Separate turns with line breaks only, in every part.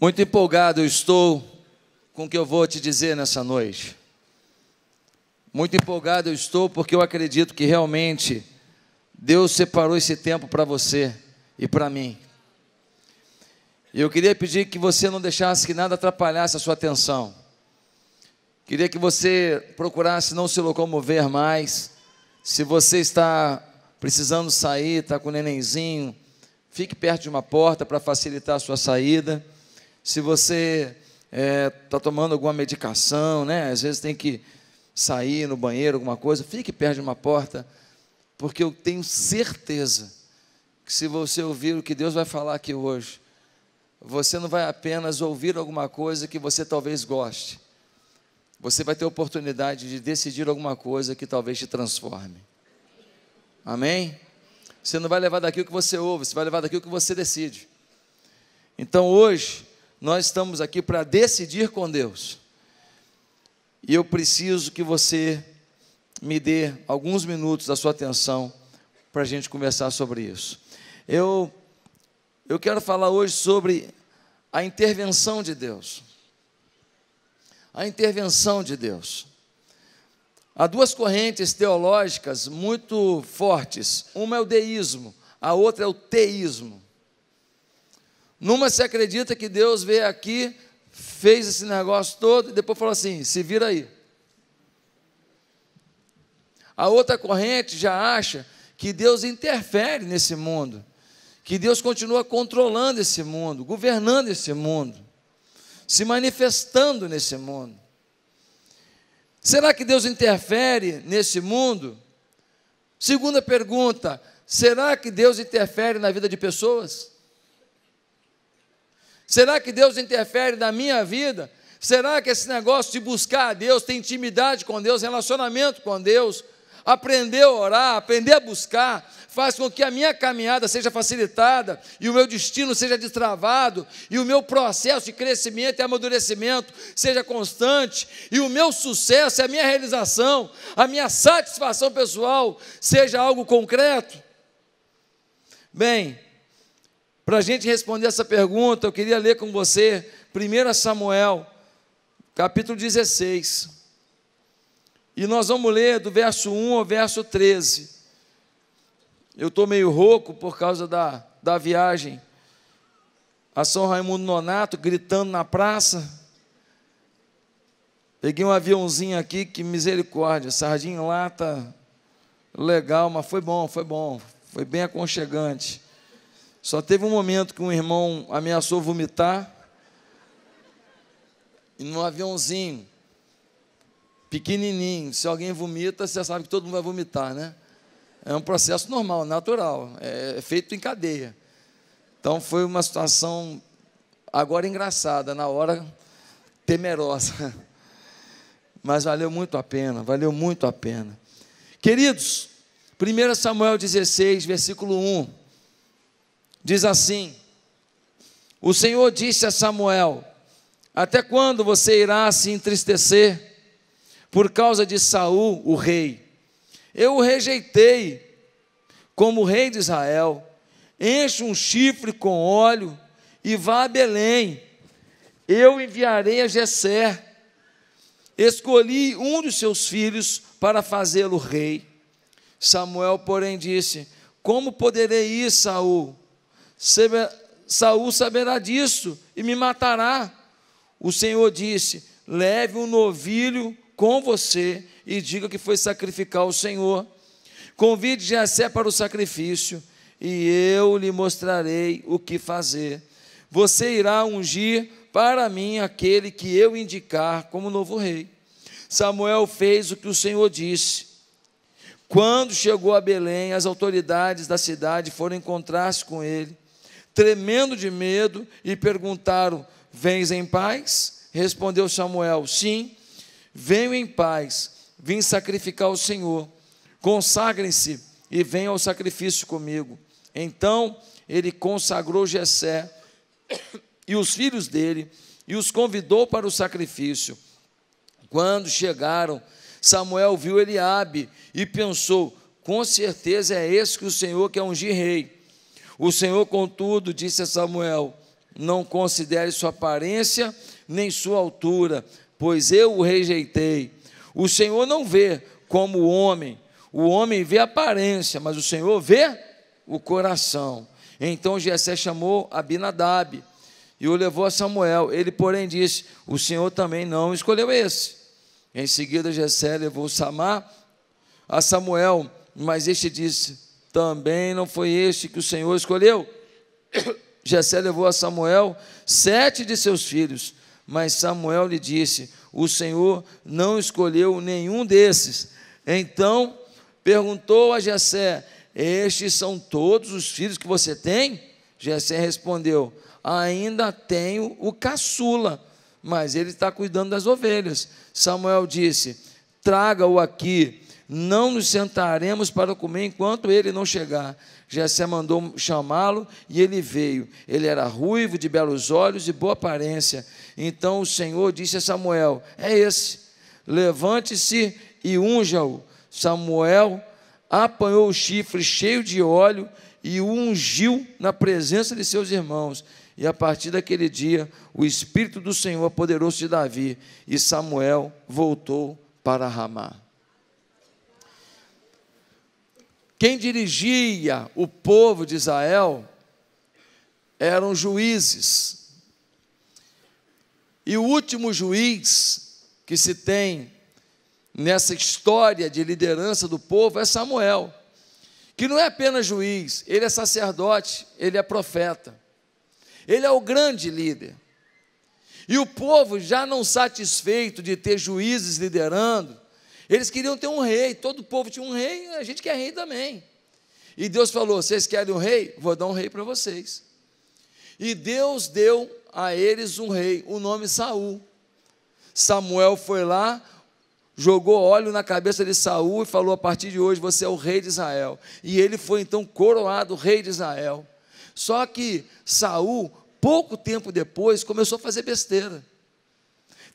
Muito empolgado eu estou com o que eu vou te dizer nessa noite. Muito empolgado eu estou porque eu acredito que realmente Deus separou esse tempo para você e para mim. E eu queria pedir que você não deixasse que nada atrapalhasse a sua atenção. Queria que você procurasse não se locomover mais. Se você está precisando sair, está com o nenenzinho, fique perto de uma porta para facilitar a sua saída se você está é, tá tomando alguma medicação, né? às vezes tem que sair no banheiro, alguma coisa, fique perto de uma porta, porque eu tenho certeza que se você ouvir o que Deus vai falar aqui hoje, você não vai apenas ouvir alguma coisa que você talvez goste, você vai ter oportunidade de decidir alguma coisa que talvez te transforme. Amém? Você não vai levar daqui o que você ouve, você vai levar daqui o que você decide. Então hoje, nós estamos aqui para decidir com Deus. E eu preciso que você me dê alguns minutos da sua atenção para a gente conversar sobre isso. Eu, eu quero falar hoje sobre a intervenção de Deus. A intervenção de Deus. Há duas correntes teológicas muito fortes. Uma é o deísmo, a outra é o teísmo. Numa se acredita que Deus veio aqui, fez esse negócio todo e depois falou assim: se vira aí. A outra corrente já acha que Deus interfere nesse mundo, que Deus continua controlando esse mundo, governando esse mundo, se manifestando nesse mundo. Será que Deus interfere nesse mundo? Segunda pergunta: será que Deus interfere na vida de pessoas? Será que Deus interfere na minha vida? Será que esse negócio de buscar a Deus, ter intimidade com Deus, relacionamento com Deus, aprender a orar, aprender a buscar, faz com que a minha caminhada seja facilitada e o meu destino seja destravado e o meu processo de crescimento e amadurecimento seja constante e o meu sucesso, a minha realização, a minha satisfação pessoal seja algo concreto? Bem, para a gente responder essa pergunta, eu queria ler com você 1 Samuel, capítulo 16. E nós vamos ler do verso 1 ao verso 13. Eu estou meio rouco por causa da, da viagem a São Raimundo Nonato, gritando na praça. Peguei um aviãozinho aqui, que misericórdia, sardinha lata, legal, mas foi bom, foi bom, foi bem aconchegante. Só teve um momento que um irmão ameaçou vomitar e num aviãozinho pequenininho. Se alguém vomita, você sabe que todo mundo vai vomitar, né? É um processo normal, natural, é, é feito em cadeia. Então foi uma situação agora engraçada, na hora temerosa. Mas valeu muito a pena, valeu muito a pena. Queridos, 1 Samuel 16, versículo 1 diz assim: O Senhor disse a Samuel: Até quando você irá se entristecer por causa de Saul, o rei? Eu o rejeitei como rei de Israel. Enche um chifre com óleo e vá a Belém. Eu enviarei a Jessé. Escolhi um dos seus filhos para fazê-lo rei. Samuel, porém, disse: Como poderei ir, Saul? Saul saberá disso e me matará. O Senhor disse: Leve um novilho com você e diga que foi sacrificar o Senhor. Convide Jessé para o sacrifício e eu lhe mostrarei o que fazer. Você irá ungir para mim aquele que eu indicar como novo rei. Samuel fez o que o Senhor disse. Quando chegou a Belém, as autoridades da cidade foram encontrar-se com ele tremendo de medo, e perguntaram: Vens em paz? Respondeu Samuel: Sim, venho em paz, vim sacrificar o Senhor. Consagrem-se e venham ao sacrifício comigo. Então ele consagrou Jessé e os filhos dele e os convidou para o sacrifício. Quando chegaram, Samuel viu Eliabe e pensou: com certeza é esse que o Senhor quer ungir rei. O Senhor, contudo, disse a Samuel: Não considere sua aparência nem sua altura, pois eu o rejeitei. O Senhor não vê como o homem, o homem vê a aparência, mas o Senhor vê o coração. Então Jessé chamou Abinadab e o levou a Samuel. Ele, porém, disse: O Senhor também não escolheu esse. Em seguida, Jessé levou Samar a Samuel, mas este disse: também não foi este que o Senhor escolheu? Jessé levou a Samuel sete de seus filhos, mas Samuel lhe disse: O Senhor não escolheu nenhum desses. Então perguntou a Jessé: Estes são todos os filhos que você tem? Jessé respondeu: Ainda tenho o caçula, mas ele está cuidando das ovelhas. Samuel disse: Traga-o aqui não nos sentaremos para comer enquanto ele não chegar. Jessé mandou chamá-lo e ele veio. Ele era ruivo, de belos olhos e boa aparência. Então o Senhor disse a Samuel: É esse, levante-se e unja-o. Samuel apanhou o chifre cheio de óleo e o ungiu na presença de seus irmãos. E a partir daquele dia, o Espírito do Senhor apoderou-se de Davi, e Samuel voltou para Ramá. Quem dirigia o povo de Israel eram juízes. E o último juiz que se tem nessa história de liderança do povo é Samuel, que não é apenas juiz, ele é sacerdote, ele é profeta. Ele é o grande líder. E o povo, já não satisfeito de ter juízes liderando, eles queriam ter um rei, todo o povo tinha um rei, a gente quer rei também. E Deus falou: Vocês querem um rei? Vou dar um rei para vocês. E Deus deu a eles um rei, o nome Saul. Samuel foi lá, jogou óleo na cabeça de Saul e falou: A partir de hoje você é o rei de Israel. E ele foi então coroado rei de Israel. Só que Saul, pouco tempo depois, começou a fazer besteira.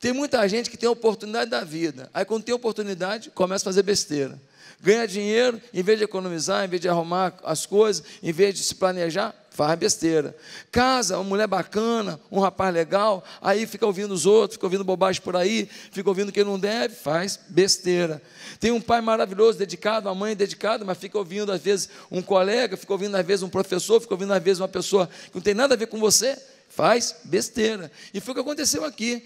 Tem muita gente que tem oportunidade da vida. Aí, quando tem oportunidade, começa a fazer besteira. Ganha dinheiro, em vez de economizar, em vez de arrumar as coisas, em vez de se planejar, faz besteira. Casa, uma mulher bacana, um rapaz legal, aí fica ouvindo os outros, fica ouvindo bobagem por aí, fica ouvindo quem não deve, faz besteira. Tem um pai maravilhoso, dedicado, uma mãe dedicada, mas fica ouvindo às vezes um colega, fica ouvindo às vezes um professor, fica ouvindo às vezes uma pessoa que não tem nada a ver com você, faz besteira. E foi o que aconteceu aqui.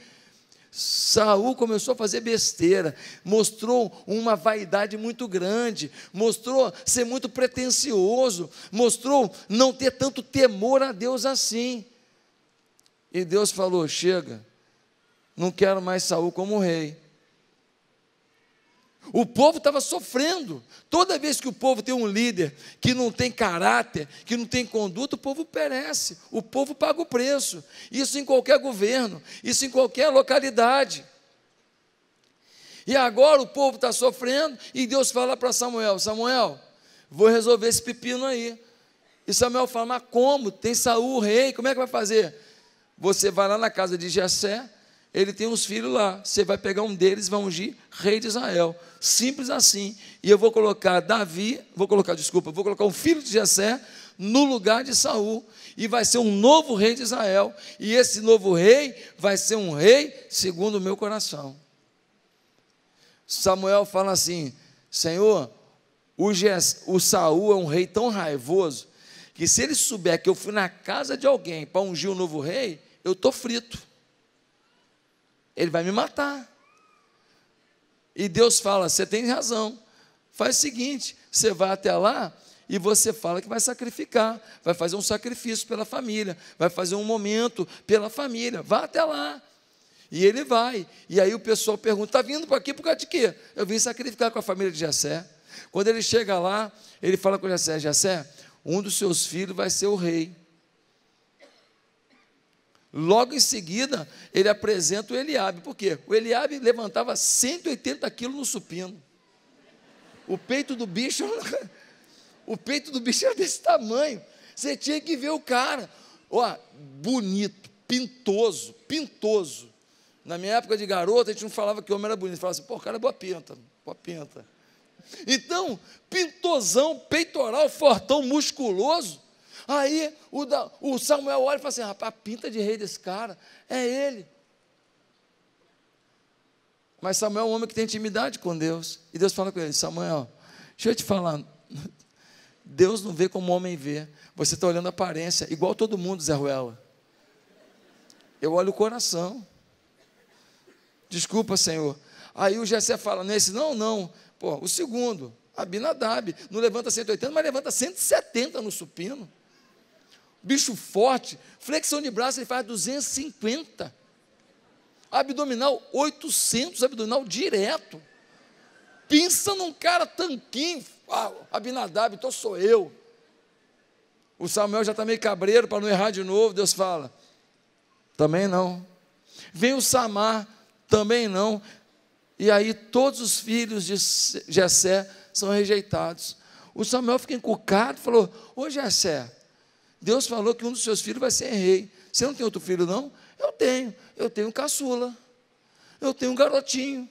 Saul começou a fazer besteira, mostrou uma vaidade muito grande, mostrou ser muito pretensioso, mostrou não ter tanto temor a Deus assim. E Deus falou: "Chega. Não quero mais Saul como rei. O povo estava sofrendo. Toda vez que o povo tem um líder que não tem caráter, que não tem conduta, o povo perece, o povo paga o preço. Isso em qualquer governo, isso em qualquer localidade. E agora o povo está sofrendo e Deus fala para Samuel: Samuel, vou resolver esse pepino aí. E Samuel fala: Mas como? Tem Saul, rei, como é que vai fazer? Você vai lá na casa de Jessé, ele tem uns filhos lá. Você vai pegar um deles, vai ungir rei de Israel. Simples assim. E eu vou colocar Davi, vou colocar, desculpa, vou colocar o filho de Jessé no lugar de Saul, e vai ser um novo rei de Israel, e esse novo rei vai ser um rei segundo o meu coração. Samuel fala assim: Senhor, o, o Saul é um rei tão raivoso que se ele souber que eu fui na casa de alguém para ungir o um novo rei, eu estou frito ele vai me matar. E Deus fala: Você tem razão. Faz o seguinte: você vai até lá e você fala que vai sacrificar, vai fazer um sacrifício pela família, vai fazer um momento pela família. Vá até lá. E ele vai. E aí o pessoal pergunta: Está vindo para aqui por causa de quê? Eu vim sacrificar com a família de Jessé. Quando ele chega lá, ele fala com Jessé: Jessé, um dos seus filhos vai ser o rei. Logo em seguida, ele apresenta o Eliabe. Por quê? O Eliabe levantava 180 quilos no supino. O peito do bicho, o peito do bicho era desse tamanho. Você tinha que ver o cara. Ó, bonito, pintoso, pintoso. Na minha época de garoto, a gente não falava que homem era bonito. Falava assim, pô, o cara é boa pinta, boa pinta. Então, pintosão, peitoral, fortão, musculoso. Aí o, da, o Samuel olha e fala assim: rapaz, a pinta de rei desse cara é ele. Mas Samuel é um homem que tem intimidade com Deus. E Deus fala com ele: Samuel, deixa eu te falar. Deus não vê como o homem vê. Você está olhando a aparência, igual todo mundo, Zé Ruela. Eu olho o coração. Desculpa, Senhor. Aí o Jessé fala: nesse, é não, não. Pô, o segundo, Abinadab, não levanta 180, mas levanta 170 no supino bicho forte. Flexão de braço ele faz 250. Abdominal 800, abdominal direto. Pensa num cara tanquinho. Ah, Abinadab, então sou eu. O Samuel já está meio cabreiro para não errar de novo. Deus fala: também não. Vem o Samar, também não. E aí todos os filhos de Jessé são rejeitados. O Samuel fica encucado e falou: Ô Jessé, Deus falou que um dos seus filhos vai ser rei. Você não tem outro filho, não? Eu tenho. Eu tenho um caçula. Eu tenho um garotinho.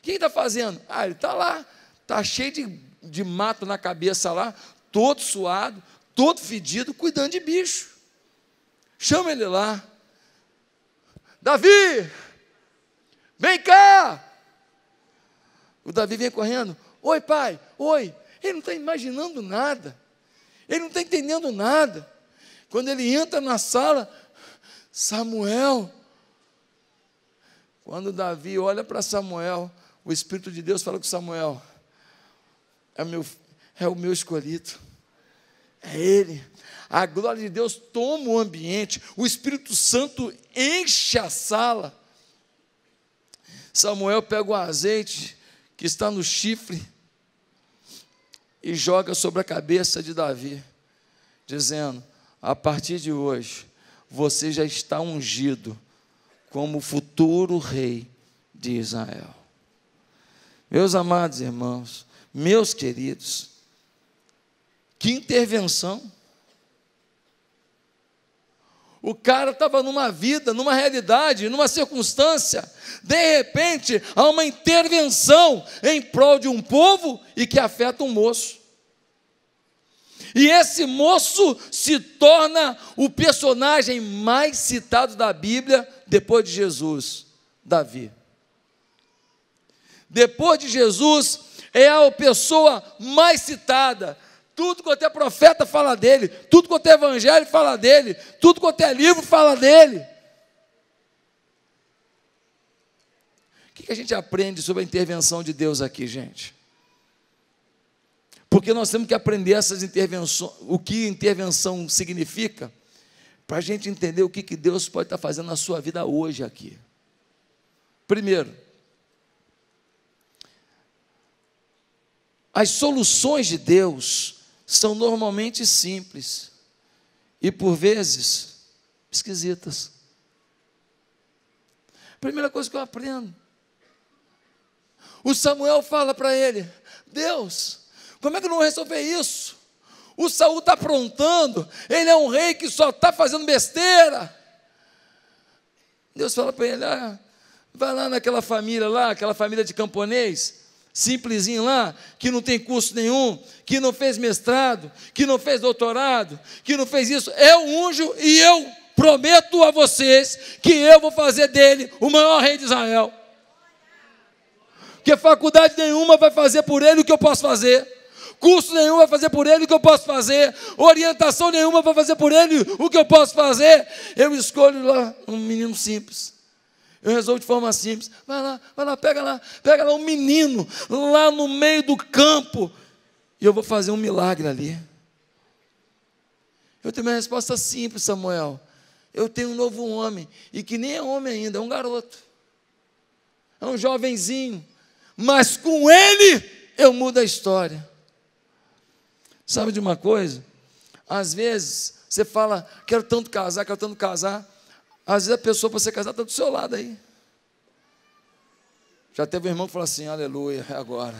Quem está fazendo? Ah, ele está lá. Está cheio de, de mato na cabeça lá, todo suado, todo fedido, cuidando de bicho. Chama ele lá. Davi! Vem cá! O Davi vem correndo. Oi, pai! Oi! Ele não está imaginando nada. Ele não está entendendo nada. Quando ele entra na sala, Samuel. Quando Davi olha para Samuel, o Espírito de Deus fala com Samuel: é, meu, é o meu escolhido, é ele. A glória de Deus toma o ambiente, o Espírito Santo enche a sala. Samuel pega o azeite que está no chifre e joga sobre a cabeça de Davi, dizendo: a partir de hoje, você já está ungido como futuro rei de Israel. Meus amados irmãos, meus queridos, que intervenção! O cara estava numa vida, numa realidade, numa circunstância. De repente, há uma intervenção em prol de um povo e que afeta um moço. E esse moço se torna o personagem mais citado da Bíblia depois de Jesus, Davi. Depois de Jesus, é a pessoa mais citada. Tudo quanto é profeta fala dele, tudo quanto é evangelho fala dele, tudo quanto é livro fala dele. O que a gente aprende sobre a intervenção de Deus aqui, gente? Porque nós temos que aprender essas intervenções, o que intervenção significa, para a gente entender o que, que Deus pode estar tá fazendo na sua vida hoje aqui. Primeiro, as soluções de Deus são normalmente simples e, por vezes, esquisitas. Primeira coisa que eu aprendo. O Samuel fala para ele: Deus, como é que eu não vou resolver isso? O Saul está aprontando, ele é um rei que só está fazendo besteira. Deus fala para ele: ah, vai lá naquela família lá, aquela família de camponês, simplesinho lá, que não tem curso nenhum, que não fez mestrado, que não fez doutorado, que não fez isso. Eu unjo e eu prometo a vocês que eu vou fazer dele o maior rei de Israel. Porque faculdade nenhuma vai fazer por ele o que eu posso fazer. Curso nenhum vai fazer por ele o que eu posso fazer. Orientação nenhuma vai fazer por ele o que eu posso fazer. Eu escolho lá um menino simples. Eu resolvo de forma simples. Vai lá, vai lá, pega lá, pega lá um menino lá no meio do campo. E eu vou fazer um milagre ali. Eu tenho uma resposta simples, Samuel. Eu tenho um novo homem, e que nem é homem ainda, é um garoto. É um jovenzinho. Mas com ele eu mudo a história. Sabe de uma coisa? Às vezes você fala, quero tanto casar, quero tanto casar. Às vezes a pessoa para você casar está do seu lado aí. Já teve um irmão que falou assim: Aleluia, é agora.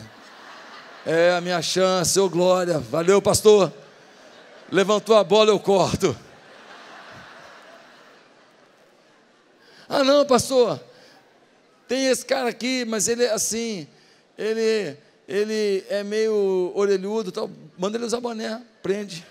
É a minha chance, ô glória. Valeu, pastor. Levantou a bola, eu corto. Ah, não, pastor. Tem esse cara aqui, mas ele é assim. Ele, ele é meio orelhudo, tal manda ele usar boné, prende.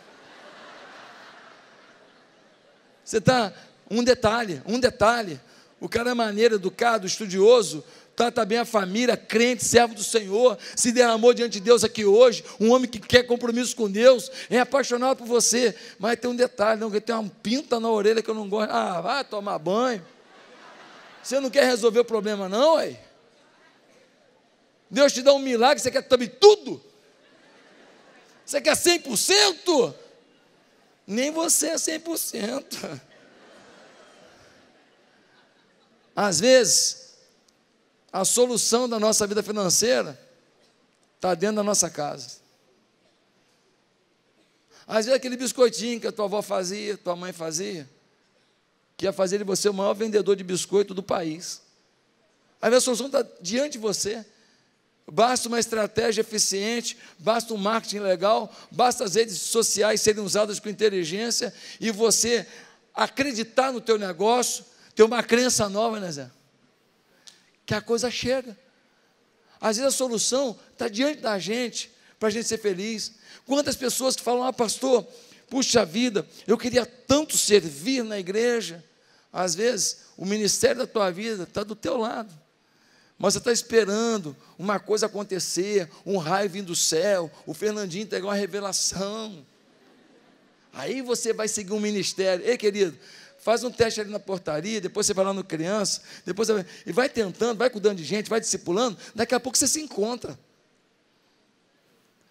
Você está. Um detalhe, um detalhe. O cara é maneiro, educado, estudioso, trata bem a família, crente, servo do Senhor, se derramou diante de Deus aqui hoje, um homem que quer compromisso com Deus, é apaixonado por você, mas tem um detalhe, não, tem uma pinta na orelha que eu não gosto. Ah, vai tomar banho. Você não quer resolver o problema, não, aí? Deus te dá um milagre, você quer também tudo? Você quer 100%? Nem você é 100%. Às vezes, a solução da nossa vida financeira está dentro da nossa casa. Às vezes, aquele biscoitinho que a tua avó fazia, tua mãe fazia, que ia fazer de você o maior vendedor de biscoito do país. Às vezes, a solução está diante de você. Basta uma estratégia eficiente, basta um marketing legal, basta as redes sociais serem usadas com inteligência e você acreditar no teu negócio, ter uma crença nova, né, Zé? Que a coisa chega. Às vezes a solução está diante da gente para a gente ser feliz. Quantas pessoas que falam, ah, pastor, puxa vida, eu queria tanto servir na igreja. Às vezes o ministério da tua vida está do teu lado. Mas você está esperando uma coisa acontecer, um raio vindo do céu, o Fernandinho entregar uma revelação. Aí você vai seguir um ministério. Ei, querido, faz um teste ali na portaria, depois você vai lá no criança, depois vai, e vai tentando, vai cuidando de gente, vai discipulando, daqui a pouco você se encontra.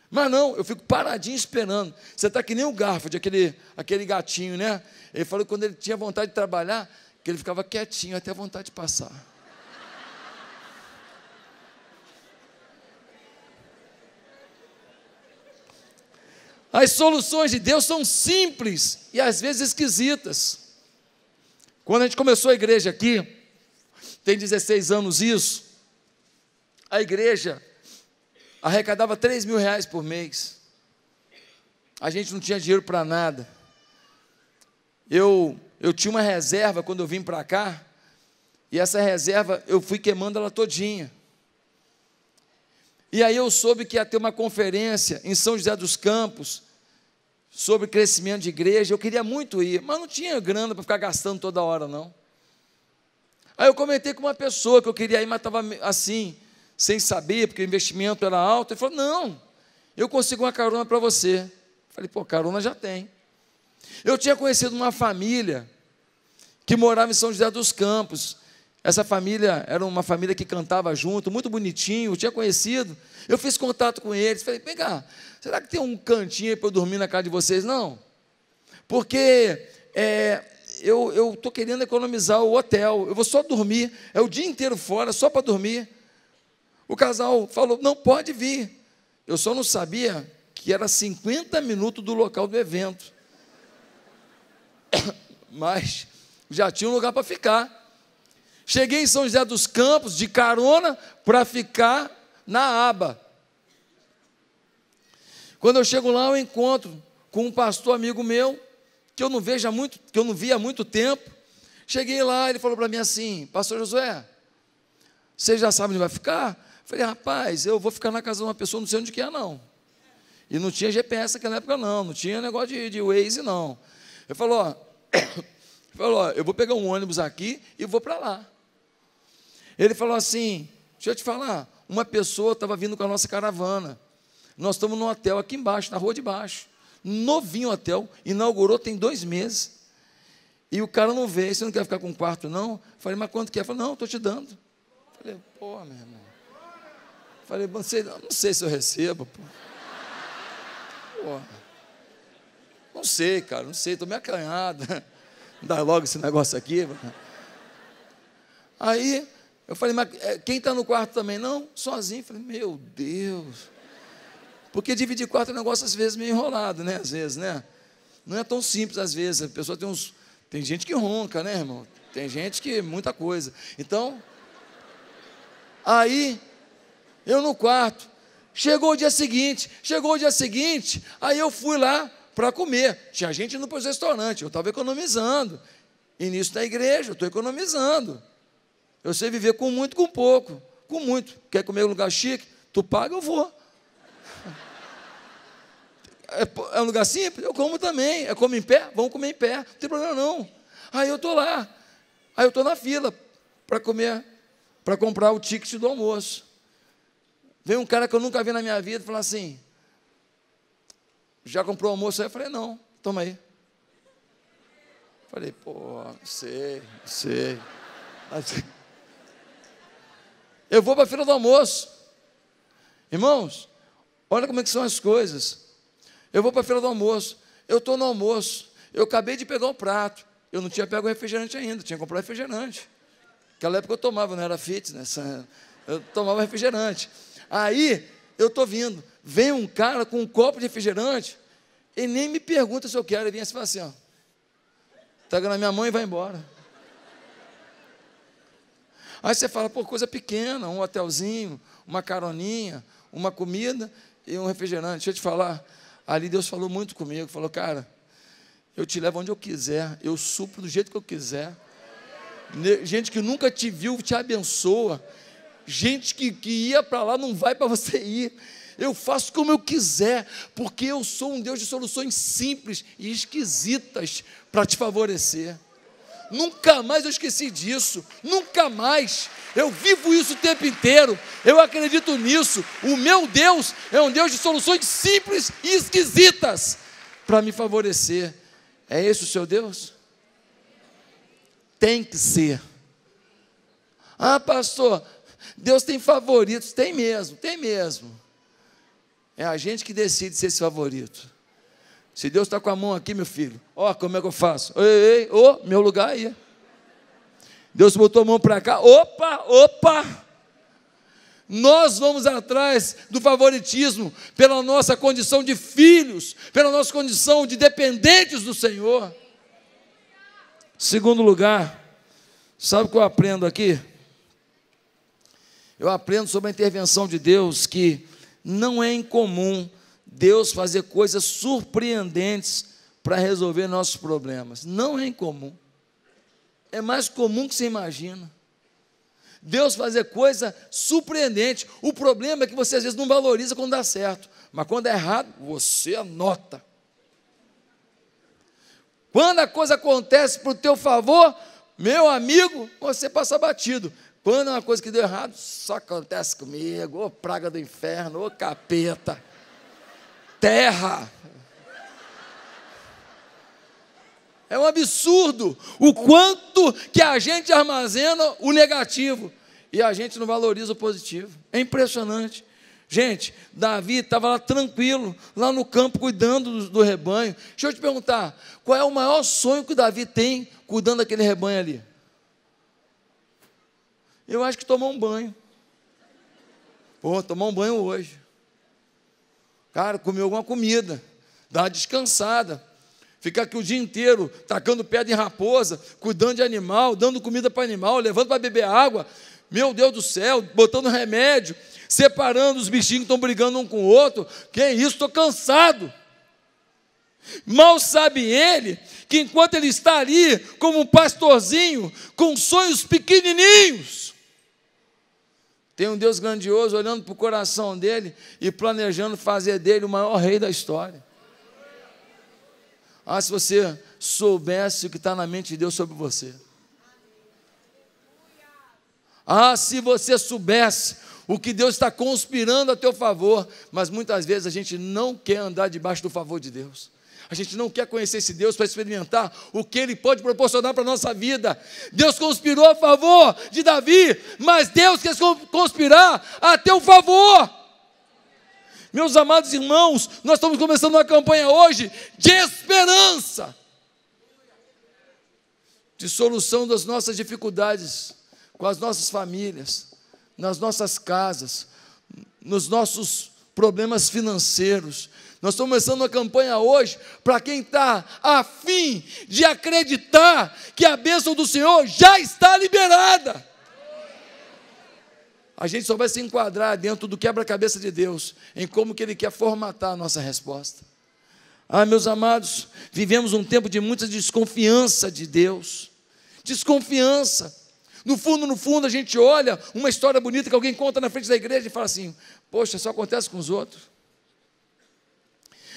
Mas não, eu fico paradinho esperando. Você está que nem o Garfield, aquele, aquele gatinho, né? Ele falou que quando ele tinha vontade de trabalhar, que ele ficava quietinho até a vontade de passar. As soluções de Deus são simples e às vezes esquisitas. Quando a gente começou a igreja aqui, tem 16 anos isso, a igreja arrecadava 3 mil reais por mês. A gente não tinha dinheiro para nada. Eu, eu tinha uma reserva quando eu vim para cá, e essa reserva eu fui queimando ela todinha. E aí eu soube que ia ter uma conferência em São José dos Campos sobre crescimento de igreja. Eu queria muito ir, mas não tinha grana para ficar gastando toda hora, não. Aí eu comentei com uma pessoa que eu queria ir, mas estava assim, sem saber, porque o investimento era alto. Ele falou: Não, eu consigo uma carona para você. Eu falei: Pô, carona já tem. Eu tinha conhecido uma família que morava em São José dos Campos. Essa família era uma família que cantava junto, muito bonitinho, tinha conhecido. Eu fiz contato com eles, falei: vem cá, será que tem um cantinho para eu dormir na casa de vocês? Não, porque é, eu estou querendo economizar o hotel, eu vou só dormir, é o dia inteiro fora, só para dormir. O casal falou: não pode vir. Eu só não sabia que era 50 minutos do local do evento. Mas já tinha um lugar para ficar. Cheguei em São José dos Campos de carona para ficar na aba. Quando eu chego lá, eu encontro com um pastor amigo meu, que eu não vejo há muito, que eu não vi há muito tempo. Cheguei lá, ele falou para mim assim: Pastor Josué, você já sabe onde vai ficar? Eu falei, rapaz, eu vou ficar na casa de uma pessoa, não sei onde que é, não. E não tinha GPS naquela época, não, não tinha negócio de, de Waze, não. Ele falou, ó, ele falou, ó, eu vou pegar um ônibus aqui e vou para lá. Ele falou assim: deixa eu te falar, uma pessoa estava vindo com a nossa caravana. Nós estamos num hotel aqui embaixo, na rua de baixo. Novinho hotel, inaugurou tem dois meses. E o cara não veio, você não quer ficar com um quarto, não? Falei, mas quanto que é? Falei, não, estou te dando. Falei, pô, meu irmão. Falei, não sei, não sei se eu recebo, pô. Não sei, cara, não sei, estou me acanhado. Dá logo esse negócio aqui. Aí eu falei, mas eh, quem está no quarto também? Não, sozinho. Eu falei, meu Deus. Porque dividir quarto é um negócio às vezes meio enrolado, né? Às vezes, né? Não é tão simples às vezes. A pessoa tem uns. Tem gente que ronca, né, irmão? Tem gente que. É muita coisa. Então. Aí, eu no quarto. Chegou o dia seguinte. Chegou o dia seguinte. Aí eu fui lá para comer. Tinha gente indo para os restaurantes. Eu estava economizando. Início da igreja, eu estou economizando. Eu sei viver com muito, com pouco. Com muito. Quer comer um lugar chique? Tu paga, eu vou. É, é um lugar simples? Eu como também. É como em pé? Vamos comer em pé. Não tem problema, não. Aí eu estou lá. Aí eu estou na fila para comer, para comprar o ticket do almoço. Vem um cara que eu nunca vi na minha vida e fala assim: Já comprou o almoço? Aí eu falei: Não, toma aí. Falei: Pô, sei, sei. Eu vou para a fila do almoço. Irmãos, olha como é que são as coisas. Eu vou para a fila do almoço. Eu estou no almoço. Eu acabei de pegar o prato. Eu não tinha pego refrigerante ainda, tinha comprado refrigerante. Naquela época eu tomava, não era fitness, né? eu tomava refrigerante. Aí eu estou vindo, vem um cara com um copo de refrigerante e nem me pergunta se eu quero. Ele vem assim assim: ó, pega tá na minha mão e vai embora. Aí você fala, pô, coisa pequena, um hotelzinho, uma caroninha, uma comida e um refrigerante. Deixa eu te falar, ali Deus falou muito comigo, falou, cara, eu te levo onde eu quiser, eu supro do jeito que eu quiser. Gente que nunca te viu te abençoa. Gente que, que ia para lá não vai para você ir. Eu faço como eu quiser, porque eu sou um Deus de soluções simples e esquisitas para te favorecer. Nunca mais eu esqueci disso. Nunca mais. Eu vivo isso o tempo inteiro. Eu acredito nisso. O meu Deus é um Deus de soluções simples e esquisitas para me favorecer. É esse o seu Deus? Tem que ser. Ah, pastor, Deus tem favoritos. Tem mesmo, tem mesmo. É a gente que decide ser esse favorito. Se Deus está com a mão aqui, meu filho, ó, como é que eu faço? Ei, ei, ô, meu lugar aí. Deus botou a mão para cá, opa, opa. Nós vamos atrás do favoritismo pela nossa condição de filhos, pela nossa condição de dependentes do Senhor. Segundo lugar, sabe o que eu aprendo aqui? Eu aprendo sobre a intervenção de Deus que não é incomum Deus fazer coisas surpreendentes para resolver nossos problemas. Não é incomum. É mais comum que você imagina. Deus fazer coisa surpreendente. O problema é que você às vezes não valoriza quando dá certo, mas quando é errado, você anota. Quando a coisa acontece para o teu favor, meu amigo, você passa batido. Quando é uma coisa que deu errado, só acontece comigo, ô praga do inferno, ô capeta terra. É um absurdo o quanto que a gente armazena o negativo e a gente não valoriza o positivo. É impressionante. Gente, Davi estava lá tranquilo, lá no campo, cuidando do, do, rebanho. Deixa eu te perguntar: qual é o maior sonho que o Davi tem cuidando daquele rebanho ali? Eu acho que tomou um banho. Pô, tomou um banho hoje. Cara, comer alguma comida, dar uma descansada. Ficar aqui o dia inteiro tacando pedra em raposa, cuidando de animal, dando comida para animal, levando para beber água. Meu Deus do céu, botando remédio, separando os bichinhos que estão brigando um com o outro. Que isso, estou cansado. Mal sabe ele que enquanto ele está ali, como um pastorzinho, com sonhos pequenininhos, tem um Deus grandioso olhando para o coração dele e planejando fazer dele o maior rei da história. Ah, se você soubesse o que está na mente de Deus sobre você. Ah, se você soubesse o que Deus está conspirando a teu favor, mas muitas vezes a gente não quer andar debaixo do favor de Deus. A gente não quer conhecer esse Deus para experimentar o que ele pode proporcionar para a nossa vida. Deus conspirou a favor de Davi, mas Deus quer conspirar a teu favor. Meus amados irmãos, nós estamos começando uma campanha hoje de esperança, de solução das nossas dificuldades com as nossas famílias, nas nossas casas, nos nossos problemas financeiros. Nós estamos começando uma campanha hoje para quem está afim de acreditar que a bênção do Senhor já está liberada. A gente só vai se enquadrar dentro do quebra-cabeça de Deus, em como que Ele quer formatar a nossa resposta. Ah, meus amados, vivemos um tempo de muita desconfiança de Deus. Desconfiança. No fundo, no fundo, a gente olha uma história bonita que alguém conta na frente da igreja e fala assim: Poxa, só acontece com os outros.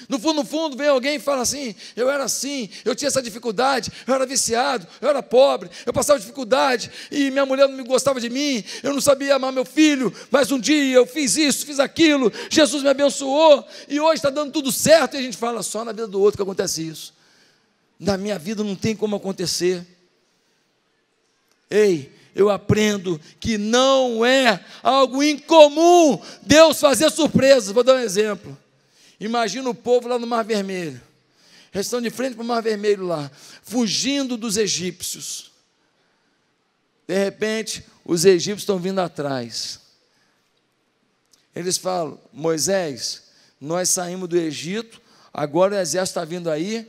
No fundo, no fundo, vem alguém e fala assim: eu era assim, eu tinha essa dificuldade, eu era viciado, eu era pobre, eu passava dificuldade e minha mulher não me gostava de mim, eu não sabia amar meu filho, mas um dia eu fiz isso, fiz aquilo, Jesus me abençoou e hoje está dando tudo certo. E a gente fala: só na vida do outro que acontece isso. Na minha vida não tem como acontecer. Ei, eu aprendo que não é algo incomum Deus fazer surpresas. Vou dar um exemplo. Imagina o povo lá no Mar Vermelho. Eles estão de frente para o Mar Vermelho lá, fugindo dos egípcios. De repente, os egípcios estão vindo atrás. Eles falam: Moisés, nós saímos do Egito, agora o exército está vindo aí,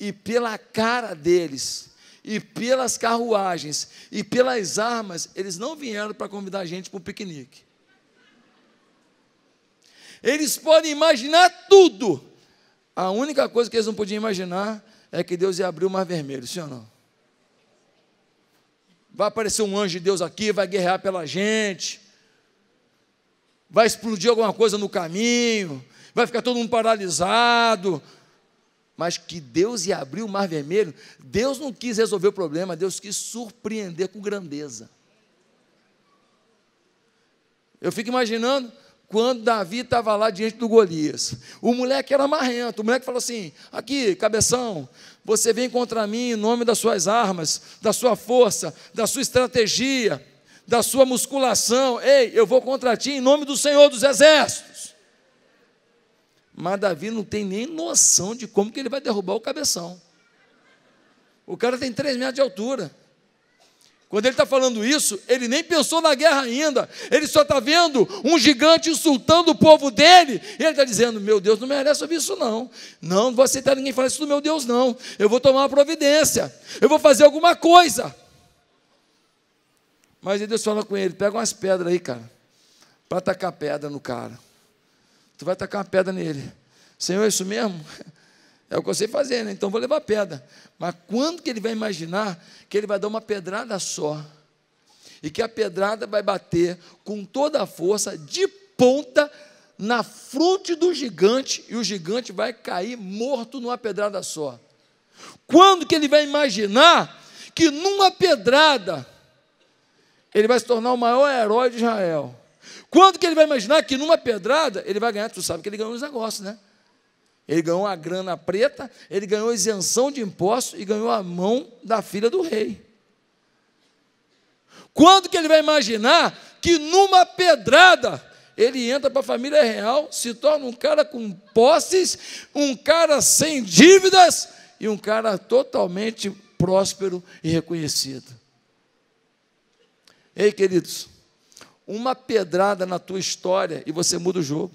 e pela cara deles, e pelas carruagens e pelas armas, eles não vieram para convidar a gente para o piquenique. Eles podem imaginar tudo. A única coisa que eles não podiam imaginar é que Deus ia abrir o mar vermelho, sim ou não? Vai aparecer um anjo de Deus aqui, vai guerrear pela gente, vai explodir alguma coisa no caminho, vai ficar todo mundo paralisado, mas que Deus ia abrir o mar vermelho, Deus não quis resolver o problema, Deus quis surpreender com grandeza. Eu fico imaginando quando Davi estava lá diante do Golias. O moleque era marrento, o moleque falou assim: aqui, cabeção, você vem contra mim em nome das suas armas, da sua força, da sua estratégia, da sua musculação. Ei, eu vou contra ti em nome do Senhor dos Exércitos. Mas Davi não tem nem noção de como que ele vai derrubar o cabeção. O cara tem três metros de altura. Quando ele está falando isso, ele nem pensou na guerra ainda. Ele só está vendo um gigante insultando o povo dele. E ele está dizendo: Meu Deus, não merece ouvir isso, não. Não, não vou aceitar ninguém falar isso do meu Deus, não. Eu vou tomar uma providência. Eu vou fazer alguma coisa. Mas Deus fala com ele: Pega umas pedras aí, cara, para tacar pedra no cara. Tu vai tacar uma pedra nele. Senhor, é isso mesmo? É o que eu sei fazer, né? Então vou levar a pedra. Mas quando que ele vai imaginar que ele vai dar uma pedrada só? E que a pedrada vai bater com toda a força, de ponta, na fronte do gigante, e o gigante vai cair morto numa pedrada só. Quando que ele vai imaginar que numa pedrada ele vai se tornar o maior herói de Israel? Quando que ele vai imaginar que numa pedrada ele vai ganhar? Tu sabe que ele ganhou os negócios, né? Ele ganhou a grana preta, ele ganhou isenção de impostos e ganhou a mão da filha do rei. Quando que ele vai imaginar que numa pedrada ele entra para a família real, se torna um cara com posses, um cara sem dívidas e um cara totalmente próspero e reconhecido? Ei, queridos, uma pedrada na tua história e você muda o jogo.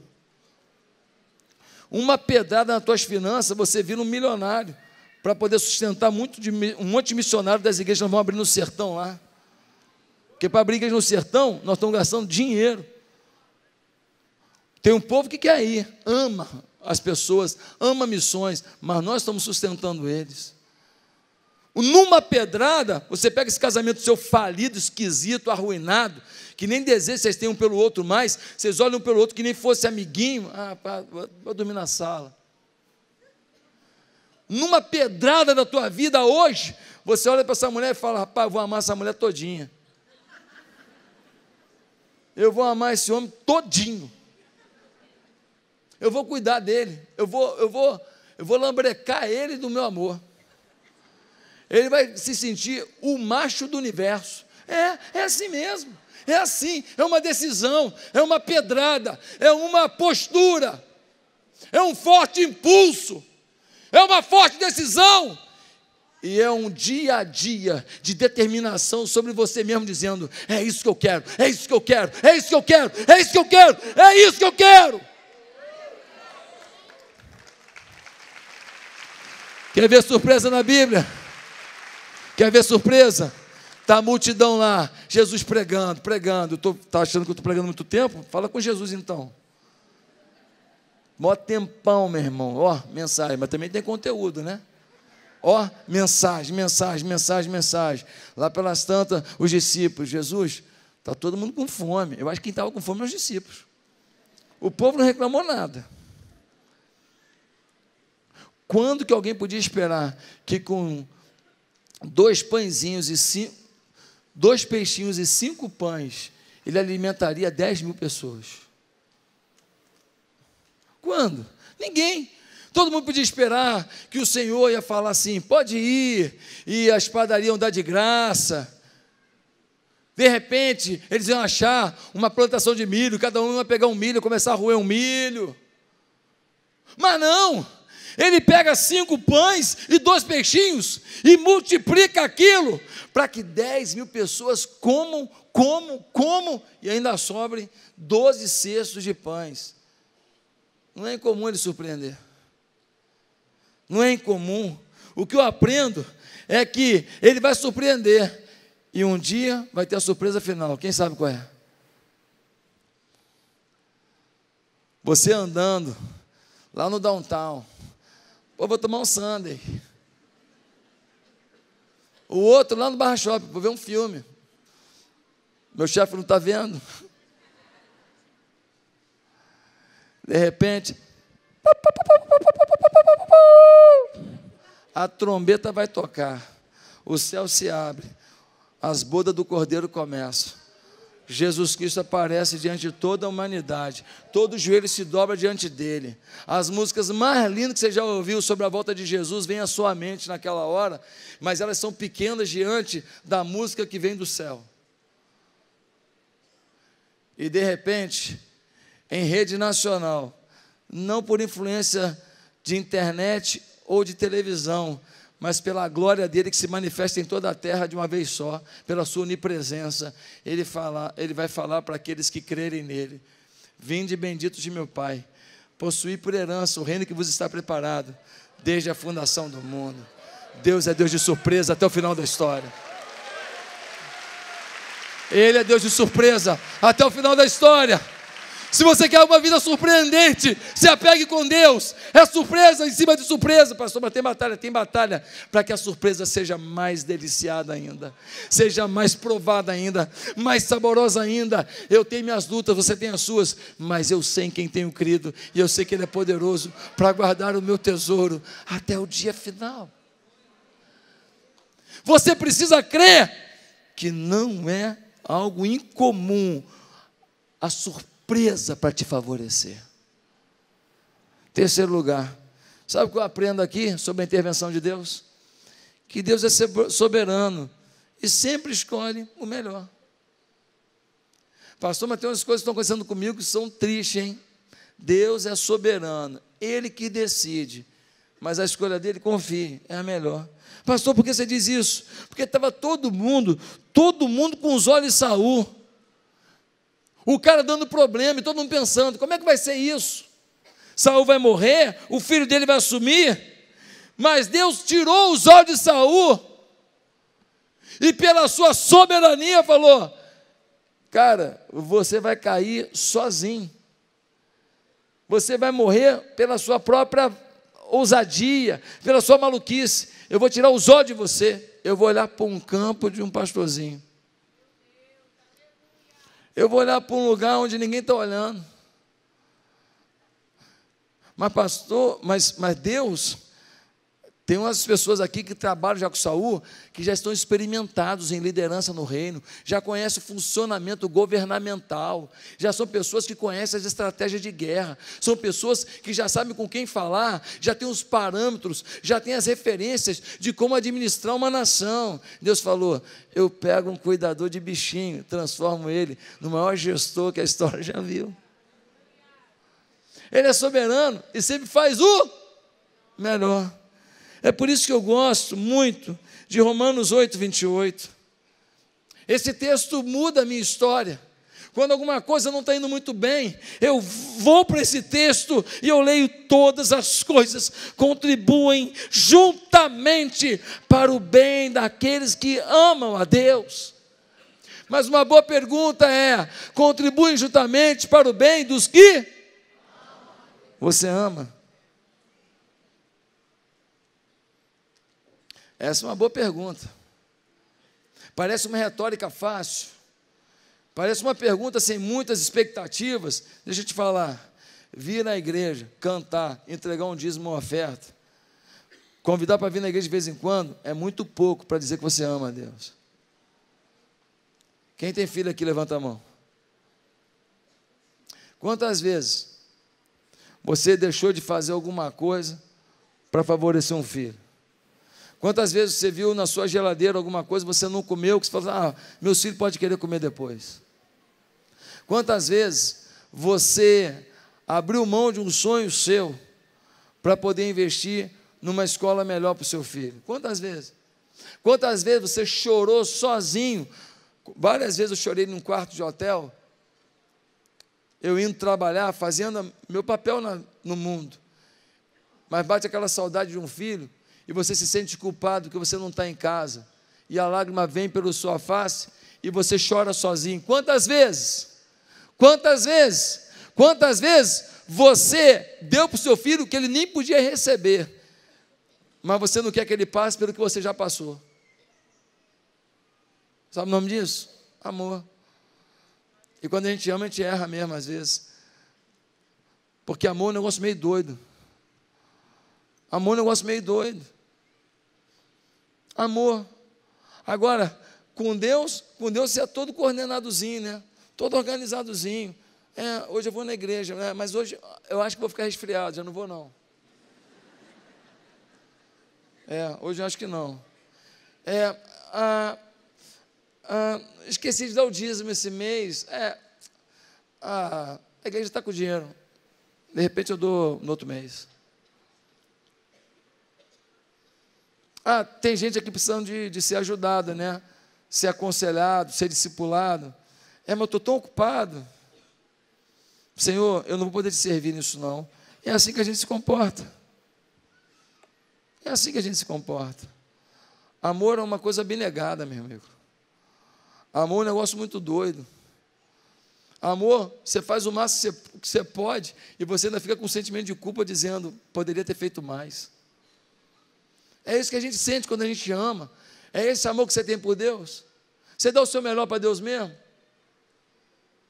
Uma pedrada nas tuas finanças, você vira um milionário para poder sustentar muito de, um monte de missionários das igrejas que nós vamos abrir no sertão lá. Porque para abrir igreja no sertão, nós estamos gastando dinheiro. Tem um povo que quer ir, ama as pessoas, ama missões, mas nós estamos sustentando eles. Numa pedrada, você pega esse casamento seu falido, esquisito, arruinado, que nem desejo vocês têm um pelo outro mais, vocês olham um pelo outro que nem fosse amiguinho. Ah, pá, vou dormir na sala. Numa pedrada da tua vida hoje, você olha para essa mulher e fala: rapaz, vou amar essa mulher todinha. Eu vou amar esse homem todinho. Eu vou cuidar dele. Eu vou, eu vou, eu vou lambrecar ele do meu amor. Ele vai se sentir o macho do universo. É, é assim mesmo. É assim, é uma decisão, é uma pedrada, é uma postura, é um forte impulso, é uma forte decisão. E é um dia a dia de determinação sobre você mesmo, dizendo: é isso que eu quero, é isso que eu quero, é isso que eu quero, é isso que eu quero, é isso que eu quero. Quer ver surpresa na Bíblia? Quer ver surpresa? Está a multidão lá, Jesus pregando, pregando. Está achando que eu estou pregando muito tempo? Fala com Jesus então. Mó tempão, meu irmão. Ó, mensagem, mas também tem conteúdo, né? Ó, mensagem, mensagem, mensagem, mensagem. Lá pelas tantas, os discípulos, Jesus, está todo mundo com fome. Eu acho que quem estava com fome é os discípulos. O povo não reclamou nada. Quando que alguém podia esperar que com dois pãezinhos e cinco, dois peixinhos e cinco pães, ele alimentaria 10 mil pessoas. Quando? Ninguém. Todo mundo podia esperar que o Senhor ia falar assim: pode ir, e as padarias dar de graça. De repente, eles iam achar uma plantação de milho, cada um ia pegar um milho e começar a roer um milho. Mas não! Ele pega cinco pães e dois peixinhos e multiplica aquilo para que 10 mil pessoas comam, comam, comam e ainda sobre 12 cestos de pães. Não é incomum ele surpreender. Não é incomum. O que eu aprendo é que ele vai surpreender e um dia vai ter a surpresa final. Quem sabe qual é? Você andando lá no downtown, Pô, vou tomar um Sunday. O outro lá no Barra Shopping, vou ver um filme. Meu chefe não está vendo. De repente, a trombeta vai tocar, o céu se abre, as bodas do cordeiro começam. Jesus Cristo aparece diante de toda a humanidade, todo joelho se dobra diante dele. As músicas mais lindas que você já ouviu sobre a volta de Jesus vêm à sua mente naquela hora, mas elas são pequenas diante da música que vem do céu. E de repente, em rede nacional, não por influência de internet ou de televisão, mas pela glória dele que se manifesta em toda a terra de uma vez só, pela sua onipresença, ele, fala, ele vai falar para aqueles que crerem nele: Vinde benditos de meu Pai, possuí por herança o reino que vos está preparado desde a fundação do mundo. Deus é Deus de surpresa até o final da história. Ele é Deus de surpresa até o final da história. Se você quer uma vida surpreendente, se apegue com Deus. É surpresa em cima de surpresa, pastor, mas tem batalha, tem batalha, para que a surpresa seja mais deliciada ainda, seja mais provada ainda, mais saborosa ainda. Eu tenho minhas lutas, você tem as suas, mas eu sei em quem tenho crido e eu sei que Ele é poderoso para guardar o meu tesouro até o dia final. Você precisa crer que não é algo incomum a surpresa surpresa para te favorecer. Terceiro lugar, sabe o que eu aprendo aqui sobre a intervenção de Deus? Que Deus é soberano e sempre escolhe o melhor. Pastor, mas tem umas coisas que estão acontecendo comigo que são tristes, hein? Deus é soberano, Ele que decide, mas a escolha dele, confie, é a melhor. Pastor, por que você diz isso? Porque estava todo mundo, todo mundo com os olhos em Saúl o cara dando problema e todo mundo pensando: como é que vai ser isso? Saul vai morrer, o filho dele vai assumir. Mas Deus tirou os olhos de Saul e, pela sua soberania, falou: Cara, você vai cair sozinho. Você vai morrer pela sua própria ousadia, pela sua maluquice. Eu vou tirar os olhos de você. Eu vou olhar para um campo de um pastorzinho. Eu vou olhar para um lugar onde ninguém está olhando. Mas, pastor, mas, mas Deus, tem umas pessoas aqui que trabalham já com Saul, que já estão experimentados em liderança no reino, já conhecem o funcionamento governamental, já são pessoas que conhecem as estratégias de guerra, são pessoas que já sabem com quem falar, já têm os parâmetros, já têm as referências de como administrar uma nação. Deus falou: eu pego um cuidador de bichinho, transformo ele no maior gestor que a história já viu. Ele é soberano e sempre faz o melhor. É por isso que eu gosto muito de Romanos 8, 28. Esse texto muda a minha história. Quando alguma coisa não está indo muito bem, eu vou para esse texto e eu leio todas as coisas contribuem juntamente para o bem daqueles que amam a Deus. Mas uma boa pergunta é: contribuem juntamente para o bem dos que você ama? Essa é uma boa pergunta. Parece uma retórica fácil. Parece uma pergunta sem muitas expectativas. Deixa eu te falar. Vir na igreja, cantar, entregar um dízimo, uma oferta, convidar para vir na igreja de vez em quando, é muito pouco para dizer que você ama a Deus. Quem tem filho aqui, levanta a mão. Quantas vezes você deixou de fazer alguma coisa para favorecer um filho? Quantas vezes você viu na sua geladeira alguma coisa que você não comeu, que você falou, ah, meu filho pode querer comer depois? Quantas vezes você abriu mão de um sonho seu para poder investir numa escola melhor para o seu filho? Quantas vezes? Quantas vezes você chorou sozinho? Várias vezes eu chorei num quarto de hotel, eu indo trabalhar, fazendo meu papel na, no mundo. Mas bate aquela saudade de um filho, e você se sente culpado que você não está em casa, e a lágrima vem pela sua face e você chora sozinho. Quantas vezes? Quantas vezes? Quantas vezes você deu para o seu filho o que ele nem podia receber, mas você não quer que ele passe pelo que você já passou? Sabe o nome disso? Amor. E quando a gente ama, a gente erra mesmo às vezes. Porque amor é um negócio meio doido. Amor é um negócio meio doido amor. Agora, com Deus, com Deus você é todo coordenadozinho, né? Todo organizadozinho. É, hoje eu vou na igreja, né? mas hoje eu acho que vou ficar resfriado, já não vou não. É, hoje eu acho que não. É, ah, ah, esqueci de dar o dízimo esse mês. É, ah, a igreja está com dinheiro. De repente eu dou no outro mês. Ah, tem gente aqui precisando de, de ser ajudada, né? Ser aconselhado, ser discipulado. É, mas eu estou tão ocupado. Senhor, eu não vou poder te servir nisso, não. É assim que a gente se comporta. É assim que a gente se comporta. Amor é uma coisa bem negada, meu amigo. Amor é um negócio muito doido. Amor, você faz o máximo que você pode e você ainda fica com um sentimento de culpa dizendo, poderia ter feito mais. É isso que a gente sente quando a gente ama. É esse amor que você tem por Deus. Você dá o seu melhor para Deus mesmo?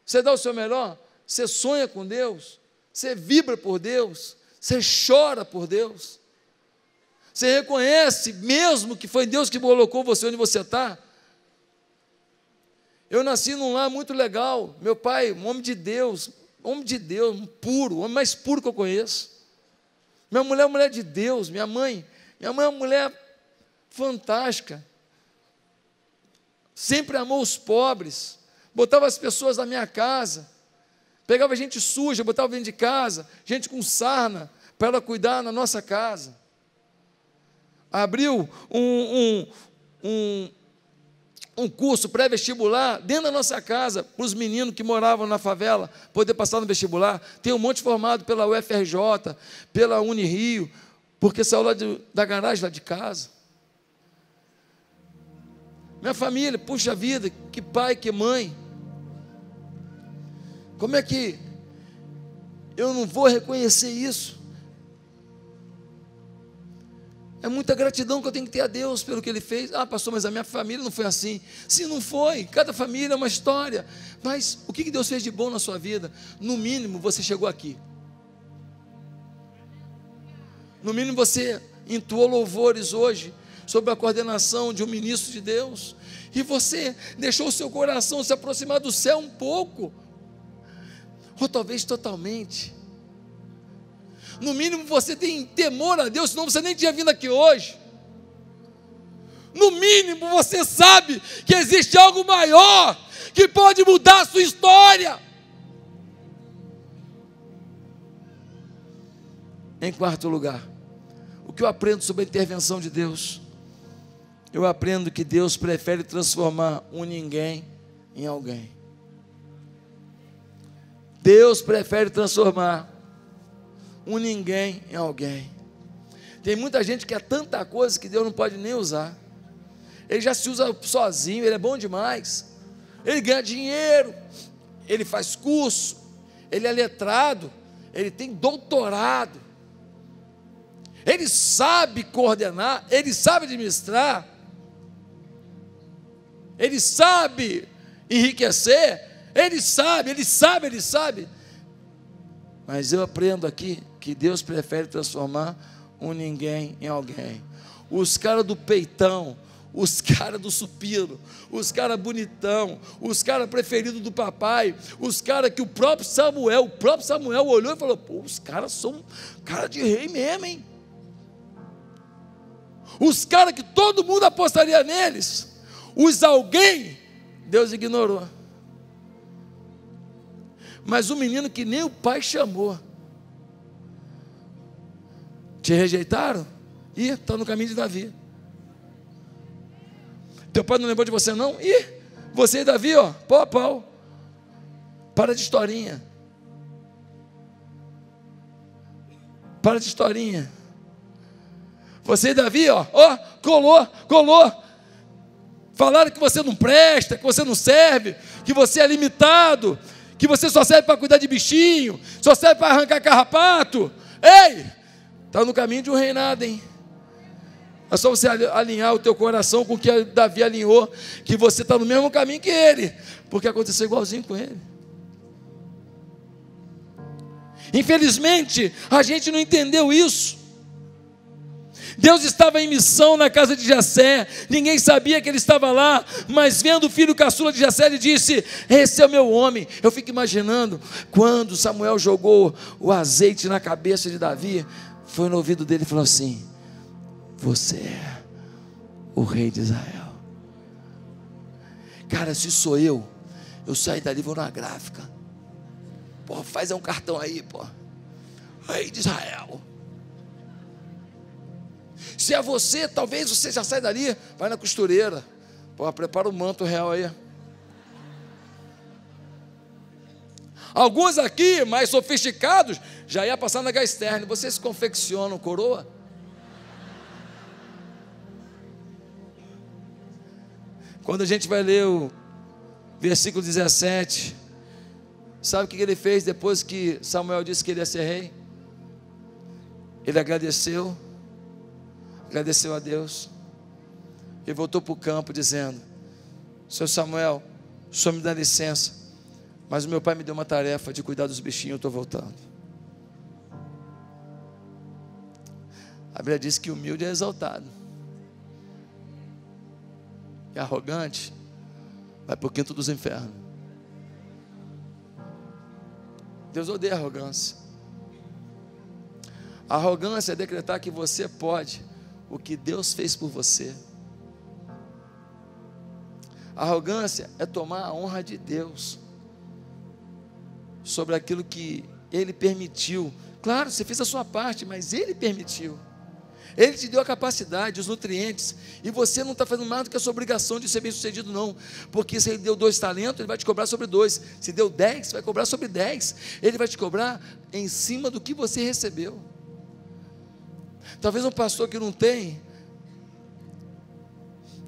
Você dá o seu melhor? Você sonha com Deus? Você vibra por Deus? Você chora por Deus? Você reconhece mesmo que foi Deus que colocou você onde você está? Eu nasci num lar muito legal. Meu pai, um homem de Deus, homem de Deus, um puro, o homem mais puro que eu conheço. Minha mulher é mulher de Deus, minha mãe minha mãe é uma mulher fantástica. Sempre amou os pobres. Botava as pessoas na minha casa. Pegava gente suja, botava dentro de casa, gente com sarna, para ela cuidar na nossa casa. Abriu um, um, um, um curso pré-vestibular dentro da nossa casa, para os meninos que moravam na favela poder passar no vestibular. Tem um monte formado pela UFRJ, pela Unirio, porque saiu lá de, da garagem, lá de casa. Minha família, puxa vida, que pai, que mãe. Como é que eu não vou reconhecer isso? É muita gratidão que eu tenho que ter a Deus pelo que Ele fez. Ah, pastor, mas a minha família não foi assim. Sim, não foi. Cada família é uma história. Mas o que Deus fez de bom na sua vida? No mínimo, você chegou aqui. No mínimo você entoou louvores hoje sobre a coordenação de um ministro de Deus. E você deixou o seu coração se aproximar do céu um pouco, ou talvez totalmente. No mínimo você tem temor a Deus, senão você nem tinha vindo aqui hoje. No mínimo você sabe que existe algo maior que pode mudar a sua história. Em quarto lugar, o que eu aprendo sobre a intervenção de Deus? Eu aprendo que Deus prefere transformar um ninguém em alguém. Deus prefere transformar um ninguém em alguém. Tem muita gente que é tanta coisa que Deus não pode nem usar. Ele já se usa sozinho, ele é bom demais. Ele ganha dinheiro, ele faz curso, ele é letrado, ele tem doutorado ele sabe coordenar, ele sabe administrar, ele sabe enriquecer, ele sabe, ele sabe, ele sabe. Mas eu aprendo aqui que Deus prefere transformar um ninguém em alguém. Os caras do peitão, os caras do supino, os caras bonitão, os caras preferidos do papai, os caras que o próprio Samuel, o próprio Samuel olhou e falou: Pô, os caras são cara de rei mesmo, hein? os caras que todo mundo apostaria neles, os alguém, Deus ignorou. Mas o menino que nem o pai chamou, te rejeitaram? e está no caminho de Davi. Teu pai não lembrou de você, não? Ih, você e Davi, ó, pau a pau. Para de historinha. Para de historinha. Você, Davi, ó, ó, colou, colou. Falaram que você não presta, que você não serve, que você é limitado, que você só serve para cuidar de bichinho, só serve para arrancar carrapato. Ei, está no caminho de um reinado, hein? É só você alinhar o teu coração com o que Davi alinhou, que você está no mesmo caminho que ele, porque aconteceu igualzinho com ele. Infelizmente, a gente não entendeu isso. Deus estava em missão na casa de Jacé, ninguém sabia que ele estava lá, mas vendo o filho caçula de Jacé, ele disse: Esse é o meu homem. Eu fico imaginando quando Samuel jogou o azeite na cabeça de Davi, foi no ouvido dele e falou assim: Você é o rei de Israel. Cara, se sou eu, eu saio dali e vou na gráfica. Pô, faz um cartão aí, pô. Rei de Israel. Se é você, talvez você já saia dali, vai na costureira. Pô, prepara o manto real aí. Alguns aqui, mais sofisticados, já ia passar na gás externa. Vocês confeccionam coroa? Quando a gente vai ler o versículo 17, sabe o que ele fez depois que Samuel disse que ele ia ser rei? Ele agradeceu agradeceu a Deus. e voltou para o campo dizendo: Seu Samuel, o senhor me dá licença, mas o meu pai me deu uma tarefa de cuidar dos bichinhos, eu estou voltando. A Bíblia diz que humilde é exaltado, e arrogante vai para o quinto dos infernos. Deus odeia arrogância. A arrogância é decretar que você pode o que Deus fez por você. A arrogância é tomar a honra de Deus sobre aquilo que Ele permitiu. Claro, você fez a sua parte, mas Ele permitiu. Ele te deu a capacidade, os nutrientes, e você não está fazendo mais do que a sua obrigação de ser bem sucedido, não. Porque se ele deu dois talentos, ele vai te cobrar sobre dois. Se deu dez, vai cobrar sobre dez. Ele vai te cobrar em cima do que você recebeu. Talvez um pastor que não tem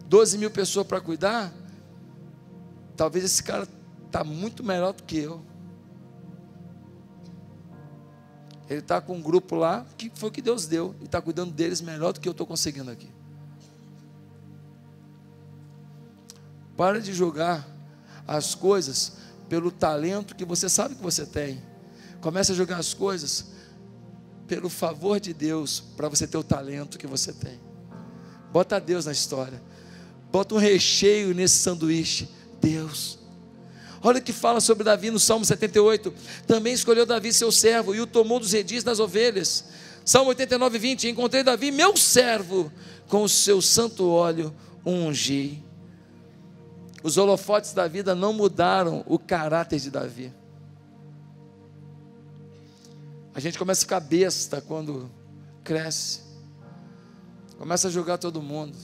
12 mil pessoas para cuidar, talvez esse cara está muito melhor do que eu. Ele está com um grupo lá que foi o que Deus deu e está cuidando deles melhor do que eu estou conseguindo aqui. Para de jogar as coisas pelo talento que você sabe que você tem. Comece a jogar as coisas pelo favor de Deus para você ter o talento que você tem. Bota Deus na história. Bota um recheio nesse sanduíche. Deus. Olha o que fala sobre Davi no Salmo 78. Também escolheu Davi seu servo e o tomou dos redis das ovelhas. Salmo 89, 20. Encontrei Davi, meu servo, com o seu santo óleo ungi. Os holofotes da vida não mudaram o caráter de Davi. A gente começa a ficar besta quando cresce. Começa a julgar todo mundo.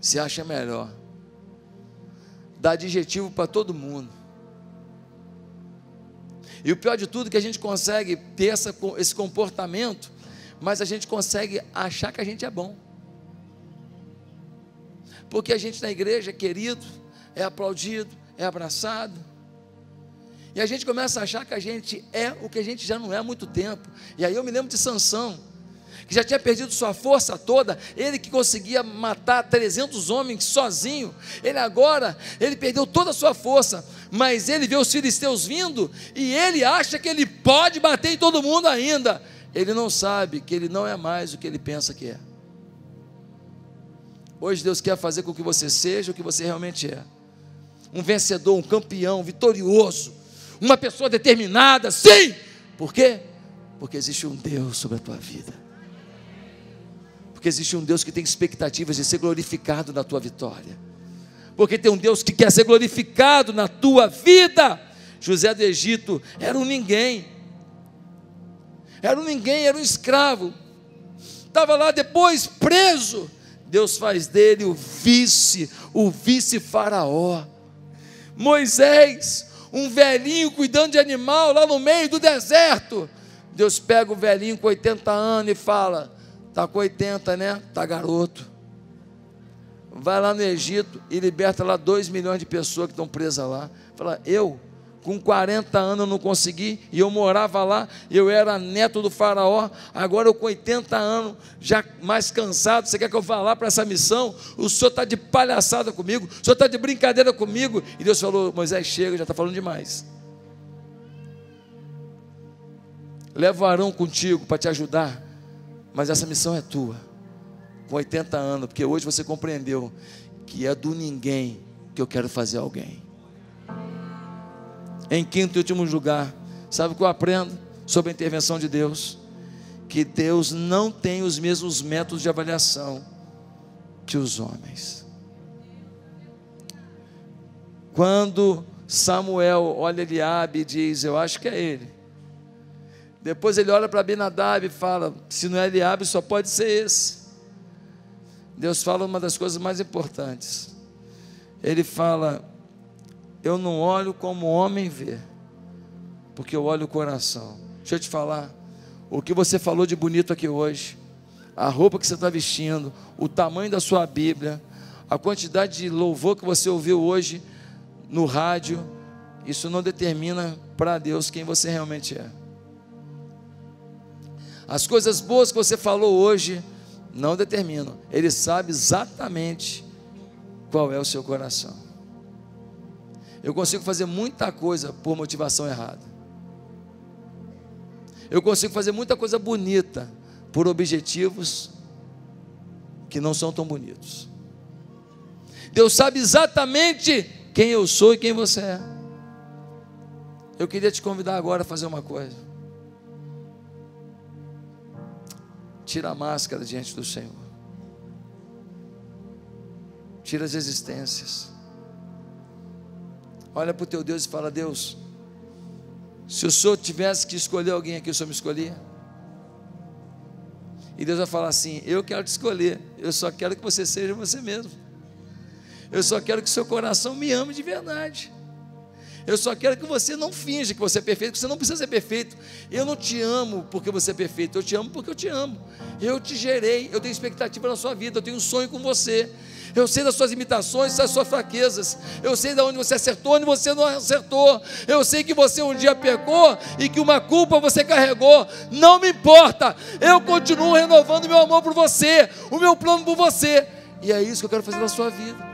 Se acha melhor. Dá adjetivo para todo mundo. E o pior de tudo é que a gente consegue ter essa, esse comportamento, mas a gente consegue achar que a gente é bom. Porque a gente na igreja é querido, é aplaudido, é abraçado, e a gente começa a achar que a gente é o que a gente já não é há muito tempo. E aí eu me lembro de Sansão, que já tinha perdido sua força toda, ele que conseguia matar 300 homens sozinho, ele agora, ele perdeu toda a sua força, mas ele vê os filisteus vindo e ele acha que ele pode bater em todo mundo ainda. Ele não sabe que ele não é mais o que ele pensa que é. Hoje Deus quer fazer com que você seja o que você realmente é. Um vencedor, um campeão, um vitorioso uma pessoa determinada. Sim! Por quê? Porque existe um Deus sobre a tua vida. Porque existe um Deus que tem expectativas de ser glorificado na tua vitória. Porque tem um Deus que quer ser glorificado na tua vida. José do Egito era um ninguém. Era um ninguém, era um escravo. Estava lá depois preso. Deus faz dele o vice, o vice-faraó. Moisés, um velhinho cuidando de animal lá no meio do deserto. Deus pega o velhinho com 80 anos e fala: Está com 80, né? Está garoto. Vai lá no Egito e liberta lá 2 milhões de pessoas que estão presas lá. Fala, eu com 40 anos eu não consegui, e eu morava lá, eu era neto do faraó, agora eu com 80 anos, já mais cansado, você quer que eu vá lá para essa missão? O senhor está de palhaçada comigo, o senhor está de brincadeira comigo, e Deus falou, Moisés chega, já está falando demais, leva o Arão contigo para te ajudar, mas essa missão é tua, com 80 anos, porque hoje você compreendeu que é do ninguém que eu quero fazer alguém. Em quinto e último lugar, sabe o que eu aprendo sobre a intervenção de Deus? Que Deus não tem os mesmos métodos de avaliação que os homens. Quando Samuel olha Eliabe e diz: Eu acho que é ele. Depois ele olha para Benadab e fala: Se não é Eliabe, só pode ser esse. Deus fala uma das coisas mais importantes. Ele fala: eu não olho como o homem vê, porque eu olho o coração. Deixa eu te falar, o que você falou de bonito aqui hoje, a roupa que você está vestindo, o tamanho da sua Bíblia, a quantidade de louvor que você ouviu hoje no rádio, isso não determina para Deus quem você realmente é. As coisas boas que você falou hoje não determinam, Ele sabe exatamente qual é o seu coração. Eu consigo fazer muita coisa por motivação errada. Eu consigo fazer muita coisa bonita por objetivos que não são tão bonitos. Deus sabe exatamente quem eu sou e quem você é. Eu queria te convidar agora a fazer uma coisa. Tira a máscara diante do Senhor. Tira as existências. Olha para o teu Deus e fala: Deus, se o Senhor tivesse que escolher alguém aqui, o Senhor me escolhia? E Deus vai falar assim: Eu quero te escolher, eu só quero que você seja você mesmo. Eu só quero que seu coração me ame de verdade. Eu só quero que você não finja que você é perfeito, que você não precisa ser perfeito. Eu não te amo porque você é perfeito, eu te amo porque eu te amo. Eu te gerei, eu tenho expectativa na sua vida, eu tenho um sonho com você. Eu sei das suas limitações, das suas fraquezas. Eu sei de onde você acertou, onde você não acertou. Eu sei que você um dia pecou e que uma culpa você carregou. Não me importa. Eu continuo renovando meu amor por você, o meu plano por você. E é isso que eu quero fazer na sua vida.